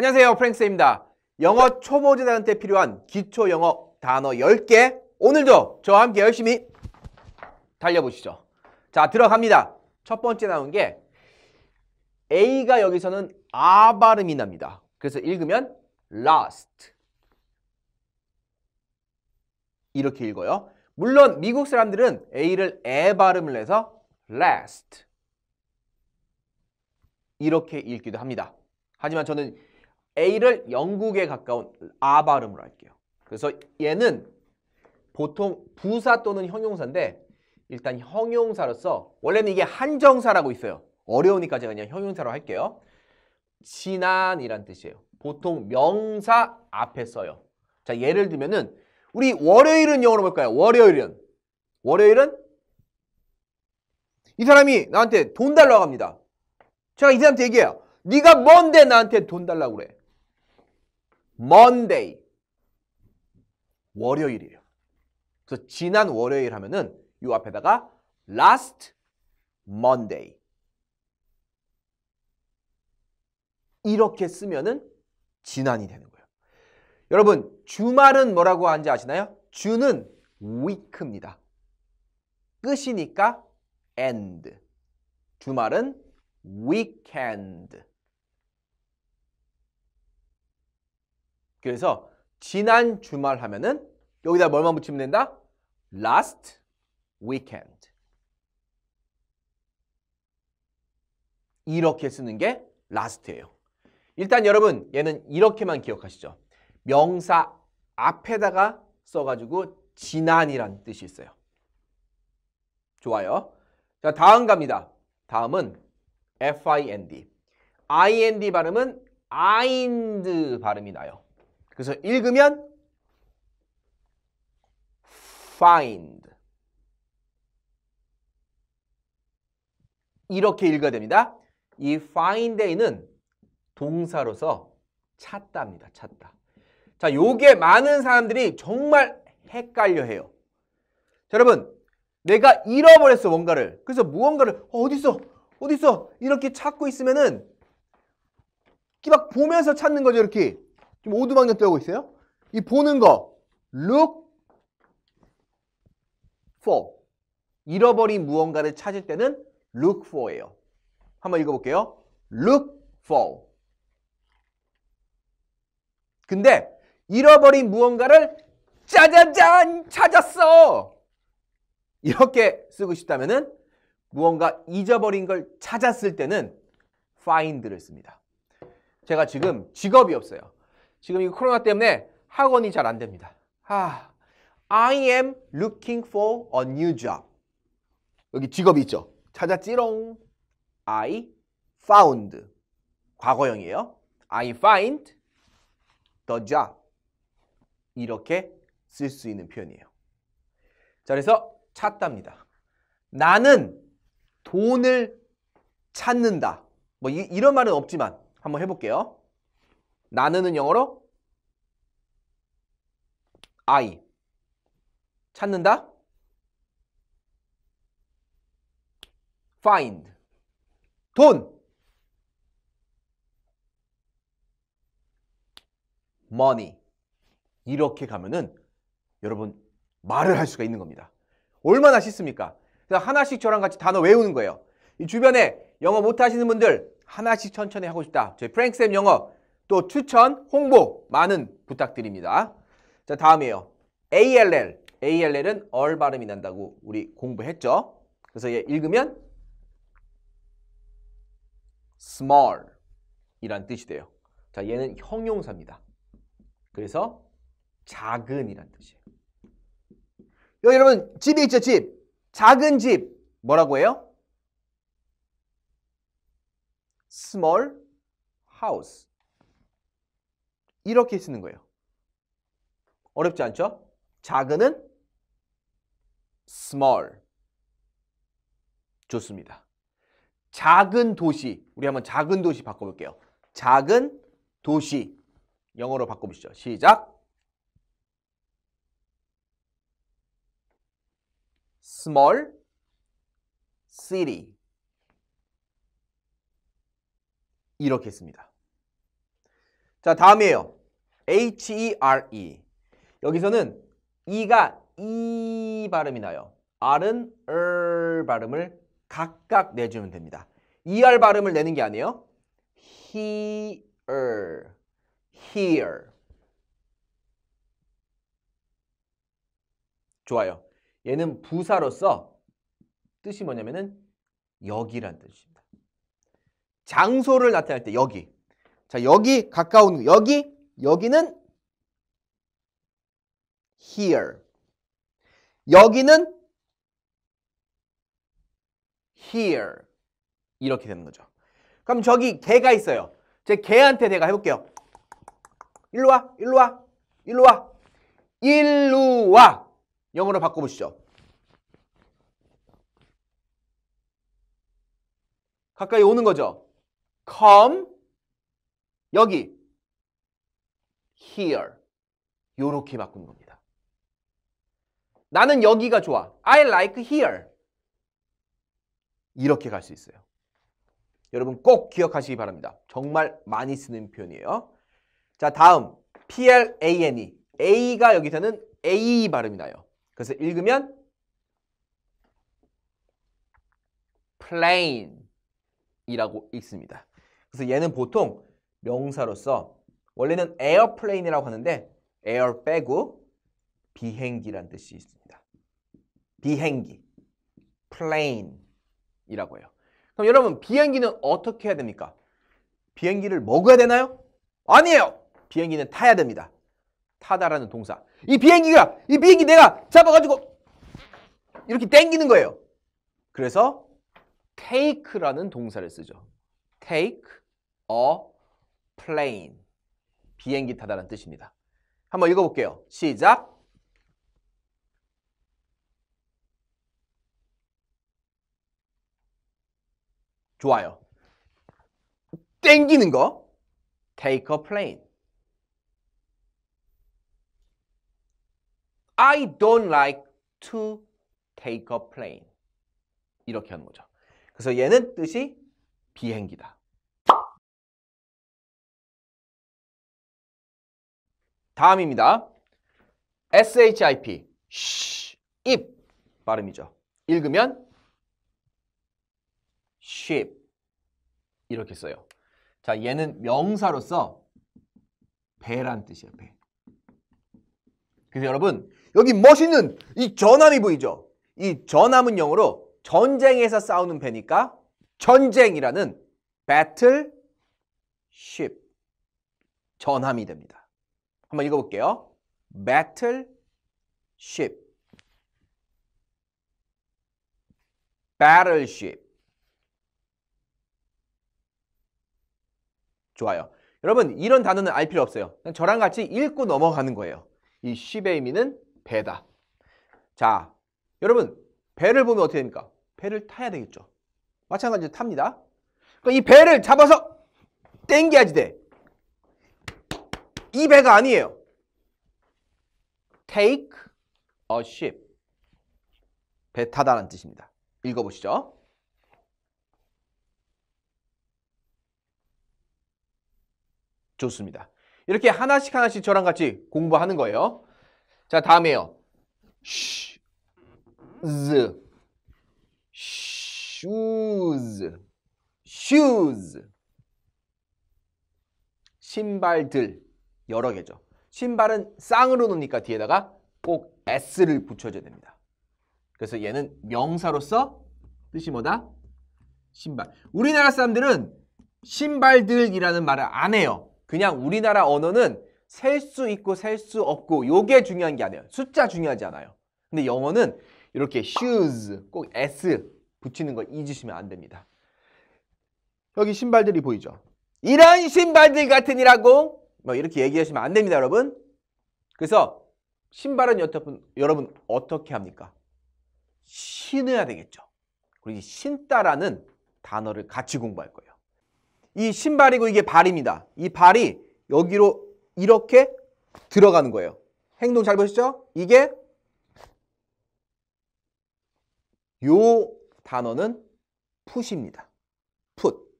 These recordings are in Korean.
안녕하세요 프랭스입니다 영어 초보자들한테 필요한 기초 영어 단어 10개 오늘도 저와 함께 열심히 달려보시죠 자 들어갑니다 첫 번째 나온 게 A가 여기서는 아 발음이 납니다 그래서 읽으면 last 이렇게 읽어요 물론 미국 사람들은 A를 에 발음을 해서 last 이렇게 읽기도 합니다 하지만 저는 A를 영국에 가까운 아 발음으로 할게요. 그래서 얘는 보통 부사 또는 형용사인데 일단 형용사로서 원래는 이게 한정사라고 있어요. 어려우니까 제가 그냥 형용사로 할게요. 지난이란 뜻이에요. 보통 명사 앞에 써요. 자 예를 들면은 우리 월요일은 영어로 볼까요? 월요일은 월요일은 이 사람이 나한테 돈 달라고 합니다. 제가 이 사람한테 얘기해요. 네가 뭔데 나한테 돈 달라고 그래. Monday. 월요일이에요. 그래서 지난 월요일 하면은 요 앞에다가 last Monday. 이렇게 쓰면은 지난이 되는 거예요. 여러분, 주말은 뭐라고 하는지 아시나요? 주는 week입니다. 끝이니까 end. 주말은 weekend. 그래서 지난 주말 하면은 여기다 뭘만 붙이면 된다? last weekend. 이렇게 쓰는 게 last예요. 일단 여러분 얘는 이렇게만 기억하시죠. 명사 앞에다가 써가지고 지난이란 뜻이 있어요. 좋아요. 자 다음 갑니다. 다음은 find. ind 발음은 ind 발음이 나요. 그래서 읽으면 find 이렇게 읽어야 됩니다. 이 find 에는 동사로서 찾다입니다. 찾다. 자, 요게 많은 사람들이 정말 헷갈려해요. 여러분, 내가 잃어버렸어 뭔가를. 그래서 무언가를 어, 디 있어? 어디 있어? 이렇게 찾고 있으면은 막 보면서 찾는 거죠 이렇게. 좀 오두방정 떠고 있어요. 이 보는 거 look for 잃어버린 무언가를 찾을 때는 look for예요. 한번 읽어볼게요. look for 근데 잃어버린 무언가를 짜자잔 찾았어 이렇게 쓰고 싶다면 은 무언가 잊어버린 걸 찾았을 때는 find를 씁니다. 제가 지금 직업이 없어요. 지금 이 코로나 때문에 학원이 잘 안 됩니다. 아, I am looking for a new job. 여기 직업이 있죠. 찾았지롱. I found. 과거형이에요. I find the job. 이렇게 쓸 수 있는 표현이에요. 자, 그래서 찾답니다. 나는 돈을 찾는다. 뭐 이, 런 말은 없지만 한번 해볼게요. 나누는 영어로 I 찾는다 find 돈 money 이렇게 가면은 여러분 말을 할 수가 있는 겁니다. 얼마나 쉽습니까? 그래서 하나씩 저랑 같이 단어 외우는 거예요. 이 주변에 영어 못하시는 분들 하나씩 천천히 하고 싶다. 저희 프랭쌤 영어 또 추천, 홍보 많은 부탁드립니다. 자, 다음이에요. ALL. ALL은 얼 발음이 난다고 우리 공부했죠? 그래서 얘 읽으면 small 이란 뜻이 돼요. 자, 얘는 형용사입니다. 그래서 작은 이란 뜻이에요. 여기 여러분 집이 있죠, 집. 작은 집 뭐라고 해요? small house. 이렇게 쓰는 거예요. 어렵지 않죠? 작은은 small. 좋습니다. 작은 도시. 우리 한번 작은 도시 바꿔볼게요. 작은 도시. 영어로 바꿔보시죠. 시작. small city. 이렇게 씁니다 자, 다음이에요. H-E-R-E. E. 여기서는 E가 E 발음이 나요. R은 R 발음을 각각 내주면 됩니다. ER 발음을 내는 게 아니에요. Here, here. 좋아요. 얘는 부사로서 뜻이 뭐냐면은 여기란 뜻입니다. 장소를 나타낼 때 여기. 자, 여기 가까운 여기 여기는 here. 여기는 here. 이렇게 되는 거죠. 그럼 저기 개가 있어요. 제 개한테 내가 해볼게요. 일로 와, 일로 와, 일로 와, 일로 와. 영어로 바꿔보시죠. 가까이 오는 거죠. come 여기 here. 요렇게 바꾼 겁니다. 나는 여기가 좋아. I like here. 이렇게 갈 수 있어요. 여러분 꼭 기억하시기 바랍니다. 정말 많이 쓰는 표현이에요. 자 다음 PLANE A가 여기서는 A 발음이 나요. 그래서 읽으면 p l a i n 이라고 읽습니다. 그래서 얘는 보통 명사로서 원래는 에어플레인이라고 하는데 에어 빼고 비행기란 뜻이 있습니다. 비행기, 플레인이라고 해요. 그럼 여러분 비행기는 어떻게 해야 됩니까? 비행기를 먹어야 되나요? 아니에요. 비행기는 타야 됩니다. 타다라는 동사. 이 비행기가 이 비행기 내가 잡아가지고 이렇게 땡기는 거예요. 그래서 take라는 동사를 쓰죠. take a plane. 비행기 타다라는 뜻입니다. 한번 읽어볼게요. 시작! 좋아요. 땡기는 거 take a plane. I don't like to take a plane. 이렇게 하는 거죠. 그래서 얘는 뜻이 비행기다. 다음입니다. SHIP, 입 발음이죠. 읽으면 ship 이렇게 써요. 자, 얘는 명사로서 배란 뜻이에요. 배. 그래서 여러분 여기 멋있는 이 전함이 보이죠? 이 전함은 영어로 전쟁에서 싸우는 배니까 전쟁이라는 battle ship 전함이 됩니다. 한번 읽어볼게요. battleship, battleship. 좋아요. 여러분 이런 단어는 알 필요 없어요. 저랑 같이 읽고 넘어가는 거예요. 이 ship의 의미는 배다. 자, 여러분 배를 보면 어떻게 됩니까? 배를 타야 되겠죠. 마찬가지로 탑니다. 그러니까 이 배를 잡아서 땡겨야지 돼. 이 배가 아니에요. take a ship. 배 타다라는 뜻입니다. 읽어보시죠. 좋습니다. 이렇게 하나씩 하나씩 저랑 같이 공부하는 거예요. 자, 다음에요. 슈, 즈, 슈즈, 슈즈. 신발들. 여러 개죠. 신발은 쌍으로 놓으니까 뒤에다가 꼭 s를 붙여줘야 됩니다. 그래서 얘는 명사로서 뜻이 뭐다? 신발. 우리나라 사람들은 신발들이라는 말을 안 해요. 그냥 우리나라 언어는 셀 수 있고 셀 수 없고 요게 중요한 게 아니에요. 숫자 중요하지 않아요. 근데 영어는 이렇게 shoes 꼭 s 붙이는 거 잊으시면 안 됩니다. 여기 신발들이 보이죠? 이런 신발들 같으니라고 뭐 이렇게 얘기하시면 안 됩니다, 여러분. 그래서 신발은 여태분 여러분 어떻게 합니까? 신어야 되겠죠. 그리고 이 신다라는 단어를 같이 공부할 거예요. 이 신발이고 이게 발입니다. 이 발이 여기로 이렇게 들어가는 거예요. 행동 잘 보시죠? 이게 요 단어는 풋입니다. 풋.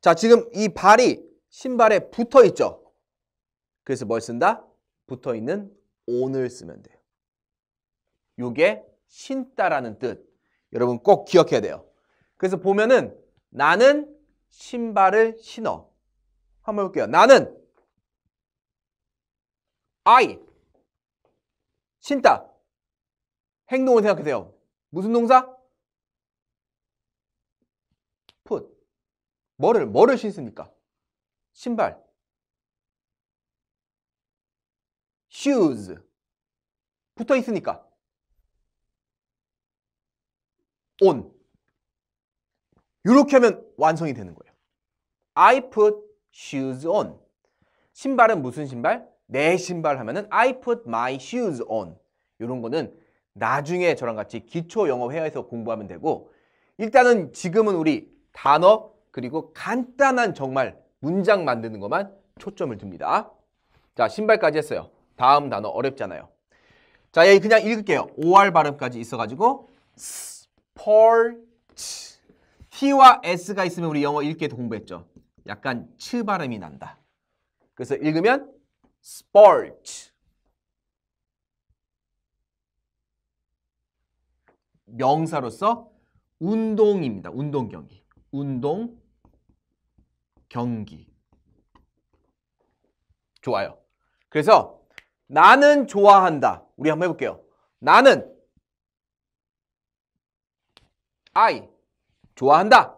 자, 지금 이 발이 신발에 붙어 있죠. 그래서 뭘 쓴다? 붙어 있는 on을 쓰면 돼요. 요게 신다라는 뜻. 여러분 꼭 기억해야 돼요. 그래서 보면은 나는 신발을 신어. 한번 볼게요. 나는 I 신다. 행동을 생각하세요. 무슨 동사? put. 뭐를 뭐를 신습니까? 신발 shoes 붙어 있으니까 on 이렇게 하면 완성이 되는 거예요. I put shoes on 신발은 무슨 신발? 내 신발 하면은 I put my shoes on 이런 거는 나중에 저랑 같이 기초 영어 회화에서 공부하면 되고 일단은 지금은 우리 단어 그리고 간단한 정말 문장 만드는 것만 초점을 둡니다. 자, 신발까지 했어요. 다음 단어 어렵잖아요. 자, 여기 그냥 읽을게요. OR 발음까지 있어가지고 s p o r T와 t S가 있으면 우리 영어 읽기에도 공부했죠. 약간 츠 발음이 난다. 그래서 읽으면 sport 명사로서 운동입니다. 운동 경기. 운동 경기. 좋아요. 그래서 나는 좋아한다. 우리 한번 해볼게요. 나는 I 좋아한다.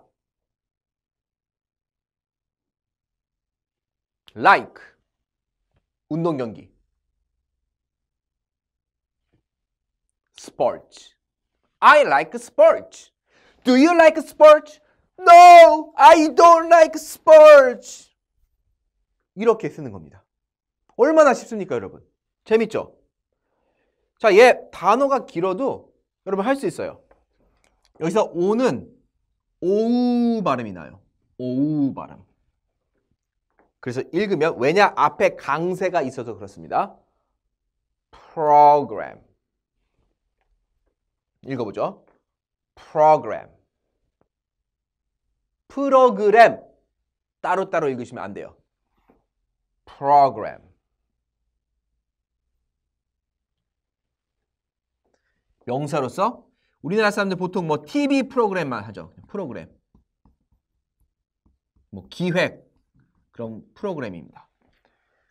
like 운동 경기 sports I like sports Do you like sports? No, I don't like sports. 이렇게 쓰는 겁니다. 얼마나 쉽습니까, 여러분? 재밌죠? 자, 얘 단어가 길어도 여러분 할 수 있어요. 여기서 오는 오우 발음이 나요. 오우 발음. 그래서 읽으면 왜냐 앞에 강세가 있어서 그렇습니다. 프로그램. 읽어보죠. 프로그램. 프로그램 따로따로 읽으시면 안 돼요. 프로그램 명사로서 우리나라 사람들 보통 뭐 TV 프로그램만 하죠. 프로그램. 뭐 기획 그런 프로그램입니다.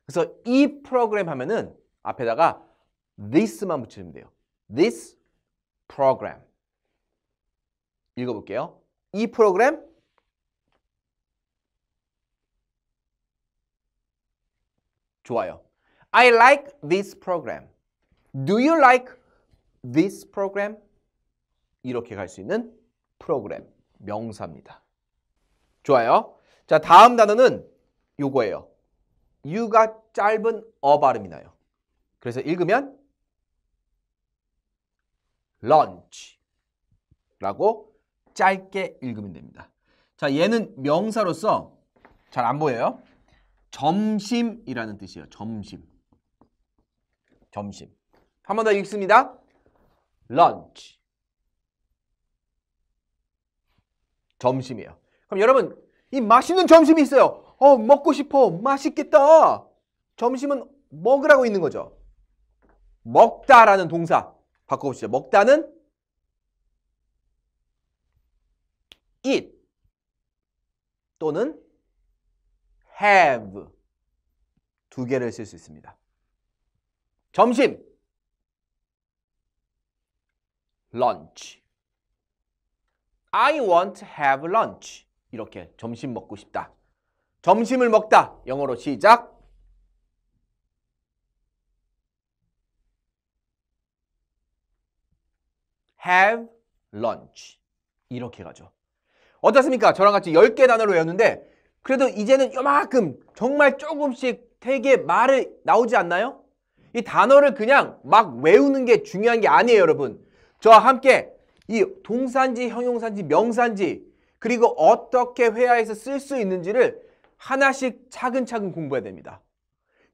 그래서 이 프로그램 하면은 앞에다가 this만 붙이면 돼요. this program. 읽어볼게요. 이 프로그램 좋아요. I like this program. Do you like this program? 이렇게 갈 수 있는 프로그램, 명사입니다. 좋아요. 자, 다음 단어는 요거예요. 유가 짧은 어 발음이 나요. 그래서 읽으면 lunch라고 짧게 읽으면 됩니다. 자, 얘는 명사로서 잘 안 보여요. 점심이라는 뜻이에요. 점심. 점심. 한 번 더 읽습니다. lunch. 점심이에요. 그럼 여러분, 이 맛있는 점심이 있어요. 어, 먹고 싶어. 맛있겠다. 점심은 먹으라고 있는 거죠. 먹다라는 동사 바꿔보시죠. 먹다는 eat 또는 have 두 개를 쓸 수 있습니다. 점심 lunch I want to have lunch 이렇게 점심 먹고 싶다. 점심을 먹다. 영어로 시작. have lunch 이렇게 가죠. 어떻습니까? 저랑 같이 10개 단어로 외웠는데 그래도 이제는 요만큼 정말 조금씩 되게 말을 나오지 않나요? 이 단어를 그냥 막 외우는 게 중요한 게 아니에요 여러분 저와 함께 이동산지형용산지명산지 그리고 어떻게 회화에서 쓸 수 있는지를 하나씩 차근차근 공부해야 됩니다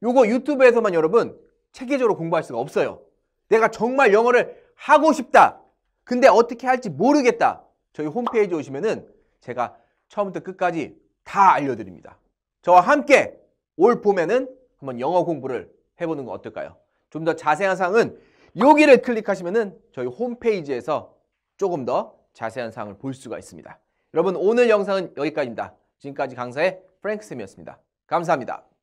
요거 유튜브에서만 여러분 체계적으로 공부할 수가 없어요 내가 정말 영어를 하고 싶다 근데 어떻게 할지 모르겠다 저희 홈페이지 오시면은 제가 처음부터 끝까지 다 알려드립니다. 저와 함께 올 봄에는 한번 영어 공부를 해보는 건 어떨까요? 좀 더 자세한 사항은 여기를 클릭하시면 저희 홈페이지에서 조금 더 자세한 사항을 볼 수가 있습니다. 여러분 오늘 영상은 여기까지입니다. 지금까지 강사의 프랭크 쌤이었습니다. 감사합니다.